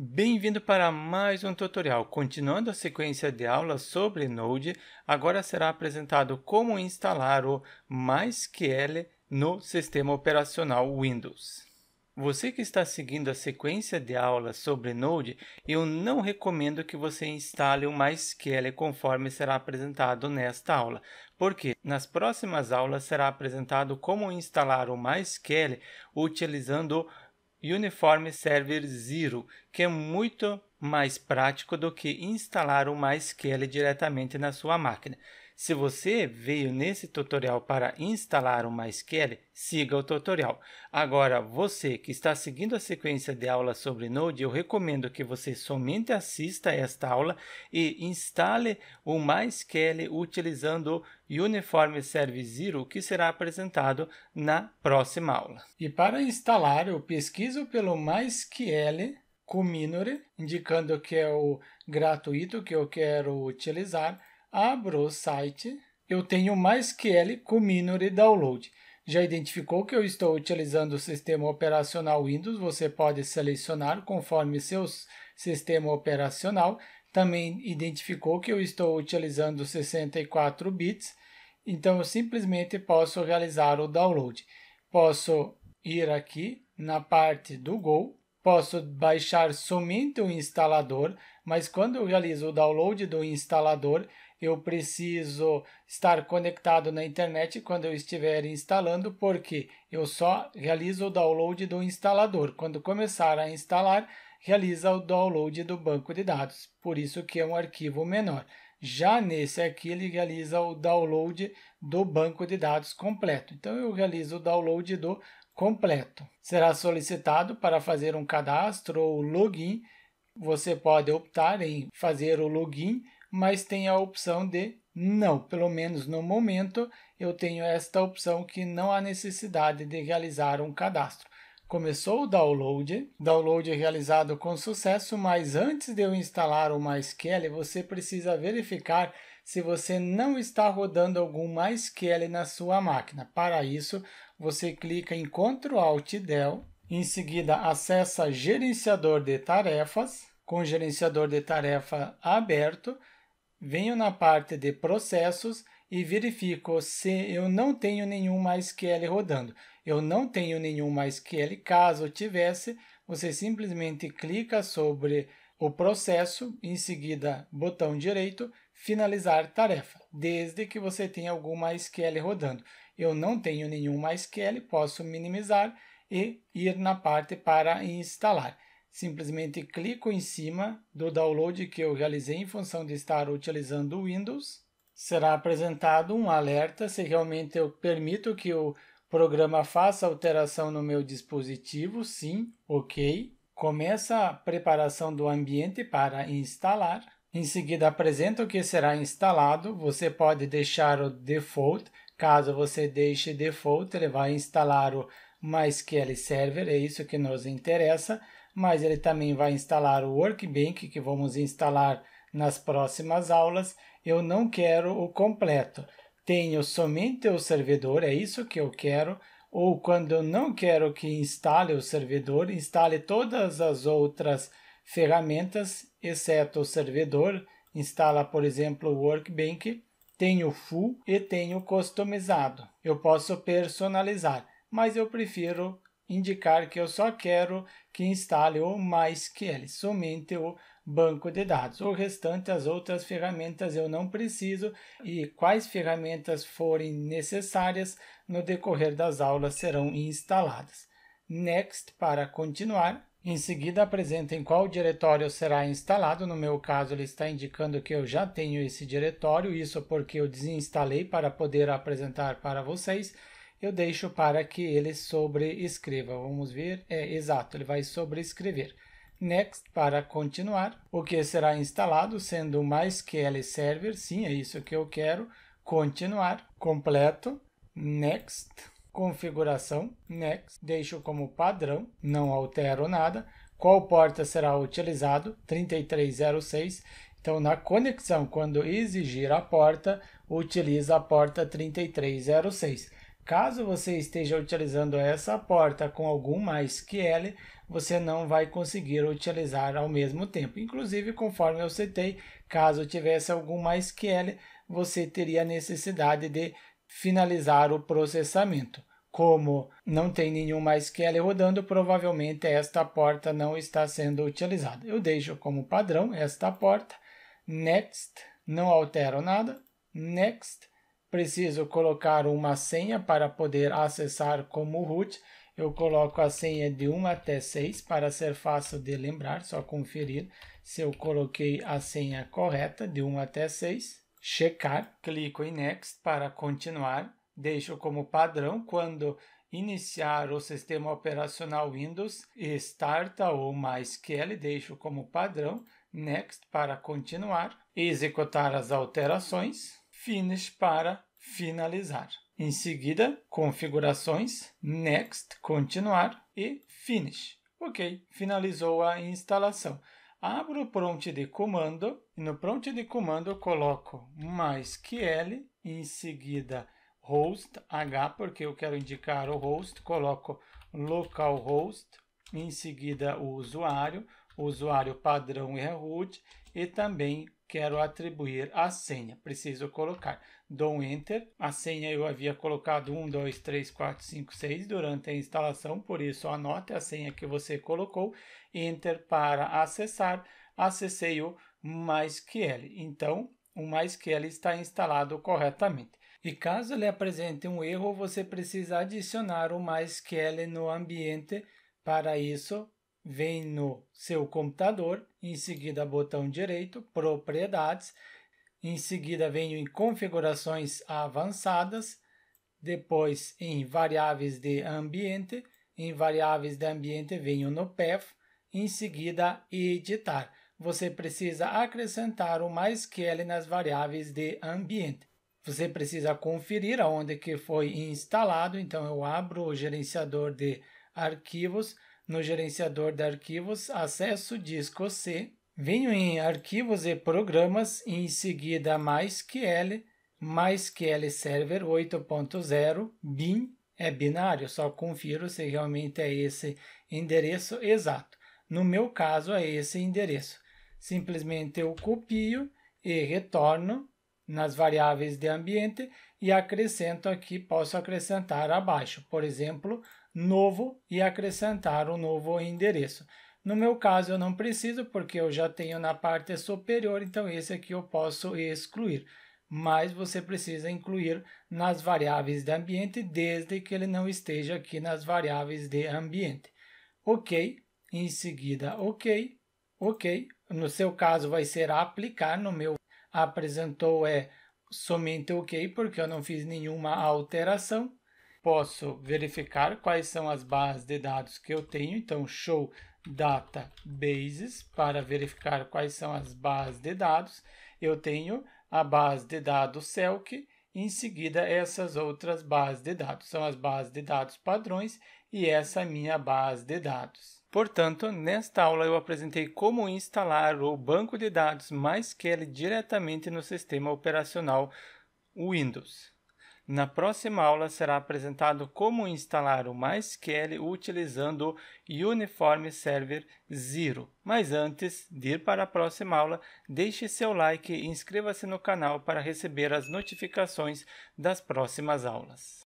Bem-vindo para mais um tutorial. Continuando a sequência de aulas sobre Node, agora será apresentado como instalar o MySQL no sistema operacional Windows. Você que está seguindo a sequência de aulas sobre Node, eu não recomendo que você instale o MySQL conforme será apresentado nesta aula, porque nas próximas aulas será apresentado como instalar o MySQL utilizando o Uniform Server Zero, que é muito mais prático do que instalar uma SQL diretamente na sua máquina. Se você veio nesse tutorial para instalar o MySQL, siga o tutorial. Agora, você que está seguindo a sequência de aulas sobre Node, eu recomendo que você somente assista esta aula e instale o MySQL utilizando o Uniform Service Zero, que será apresentado na próxima aula. E para instalar, eu pesquiso pelo MySQL com Cuminore, indicando que é o gratuito que eu quero utilizar Abro o site, eu tenho MySQL com Minory Download. Já identificou que eu estou utilizando o sistema operacional Windows, você pode selecionar conforme seu sistema operacional. Também identificou que eu estou utilizando 64 bits, então eu simplesmente posso realizar o download. Posso ir aqui na parte do Go, posso baixar somente o instalador, mas quando eu realizo o download do instalador, eu preciso estar conectado na internet quando eu estiver instalando, porque eu só realizo o download do instalador. Quando começar a instalar, realiza o download do banco de dados, por isso que é um arquivo menor. Já nesse aqui, ele realiza o download do banco de dados completo. Então, eu realizo o download do completo. Será solicitado para fazer um cadastro ou login. Você pode optar em fazer o login mas tem a opção de não. Pelo menos no momento, eu tenho esta opção que não há necessidade de realizar um cadastro. Começou o download, download realizado com sucesso, mas antes de eu instalar o MySQL, você precisa verificar se você não está rodando algum MySQL na sua máquina. Para isso, você clica em Ctrl Alt Del, em seguida acessa Gerenciador de Tarefas, com gerenciador de tarefa aberto, Venho na parte de processos e verifico se eu não tenho nenhum MySQL rodando. Eu não tenho nenhum MySQL. Caso tivesse, você simplesmente clica sobre o processo, em seguida botão direito, finalizar tarefa, desde que você tenha algum MySQL rodando. Eu não tenho nenhum MySQL, posso minimizar e ir na parte para instalar. Simplesmente clico em cima do download que eu realizei em função de estar utilizando o Windows. Será apresentado um alerta se realmente eu permito que o programa faça alteração no meu dispositivo. Sim, ok. Começa a preparação do ambiente para instalar. Em seguida, apresenta o que será instalado. Você pode deixar o default. Caso você deixe default, ele vai instalar o MySQL Server, é isso que nos interessa mas ele também vai instalar o Workbench, que vamos instalar nas próximas aulas. Eu não quero o completo, tenho somente o servidor, é isso que eu quero, ou quando eu não quero que instale o servidor, instale todas as outras ferramentas, exceto o servidor, instala, por exemplo, o Workbench, tenho full e tenho customizado. Eu posso personalizar, mas eu prefiro indicar que eu só quero que instale o MySQL, somente o banco de dados. O restante, as outras ferramentas eu não preciso e quais ferramentas forem necessárias no decorrer das aulas serão instaladas. Next para continuar. Em seguida, apresenta em qual diretório será instalado. No meu caso, ele está indicando que eu já tenho esse diretório, isso porque eu desinstalei para poder apresentar para vocês eu deixo para que ele sobreescreva. Vamos ver. É exato, ele vai sobreescrever. Next para continuar, o que será instalado sendo MySQL Server, sim, é isso que eu quero, continuar, completo, next, configuração, next, deixo como padrão, não altero nada, qual porta será utilizado, 3306, então na conexão, quando exigir a porta, utiliza a porta 3306. Caso você esteja utilizando essa porta com algum mais que L, você não vai conseguir utilizar ao mesmo tempo. Inclusive, conforme eu citei, caso tivesse algum mais que L, você teria necessidade de finalizar o processamento. Como não tem nenhum mais que L rodando, provavelmente esta porta não está sendo utilizada. Eu deixo como padrão esta porta, Next, não altero nada, Next, preciso colocar uma senha para poder acessar como root. Eu coloco a senha de 1 até 6 para ser fácil de lembrar, só conferir se eu coloquei a senha correta de 1 até 6. Checar, clico em Next para continuar. Deixo como padrão quando iniciar o sistema operacional Windows, Start ou MySQL, deixo como padrão Next para continuar. Executar as alterações Finish para finalizar. Em seguida, configurações, Next, continuar e Finish. Ok, finalizou a instalação. Abro o prompt de comando e no prompt de comando coloco mais que L, em seguida host H, porque eu quero indicar o host, coloco localhost, em seguida o usuário, o usuário padrão é root e também quero atribuir a senha. Preciso colocar. Dou um Enter. A senha eu havia colocado 1, 2, 3, 4, 5, 6 durante a instalação, por isso anote a senha que você colocou. Enter para acessar. Acessei o MySQL. Então, o MySQL está instalado corretamente. E caso ele apresente um erro, você precisa adicionar o MySQL no ambiente. Para isso, vem no seu computador, em seguida botão direito, propriedades, em seguida venho em configurações avançadas, depois em variáveis de ambiente, em variáveis de ambiente venho no path, em seguida editar. Você precisa acrescentar o mais MySQL nas variáveis de ambiente. Você precisa conferir aonde que foi instalado, então eu abro o gerenciador de arquivos no gerenciador de arquivos, acesso disco C, venho em arquivos e programas e em seguida MySQL, MySQL Server 8.0, BIM, é binário, só confiro se realmente é esse endereço exato. No meu caso, é esse endereço. Simplesmente eu copio e retorno nas variáveis de ambiente e acrescento aqui, posso acrescentar abaixo, por exemplo, novo e acrescentar um novo endereço. No meu caso, eu não preciso, porque eu já tenho na parte superior, então esse aqui eu posso excluir. Mas você precisa incluir nas variáveis de ambiente, desde que ele não esteja aqui nas variáveis de ambiente. Ok, em seguida ok, ok. No seu caso vai ser aplicar, no meu apresentou é somente ok, porque eu não fiz nenhuma alteração posso verificar quais são as barras de dados que eu tenho. Então, show databases para verificar quais são as barras de dados. Eu tenho a base de dados CELC, em seguida essas outras bases de dados. São as bases de dados padrões e essa minha base de dados. Portanto, nesta aula eu apresentei como instalar o banco de dados MySQL diretamente no sistema operacional Windows. Na próxima aula será apresentado como instalar o MySQL utilizando o Uniform Server Zero. Mas antes de ir para a próxima aula, deixe seu like e inscreva-se no canal para receber as notificações das próximas aulas.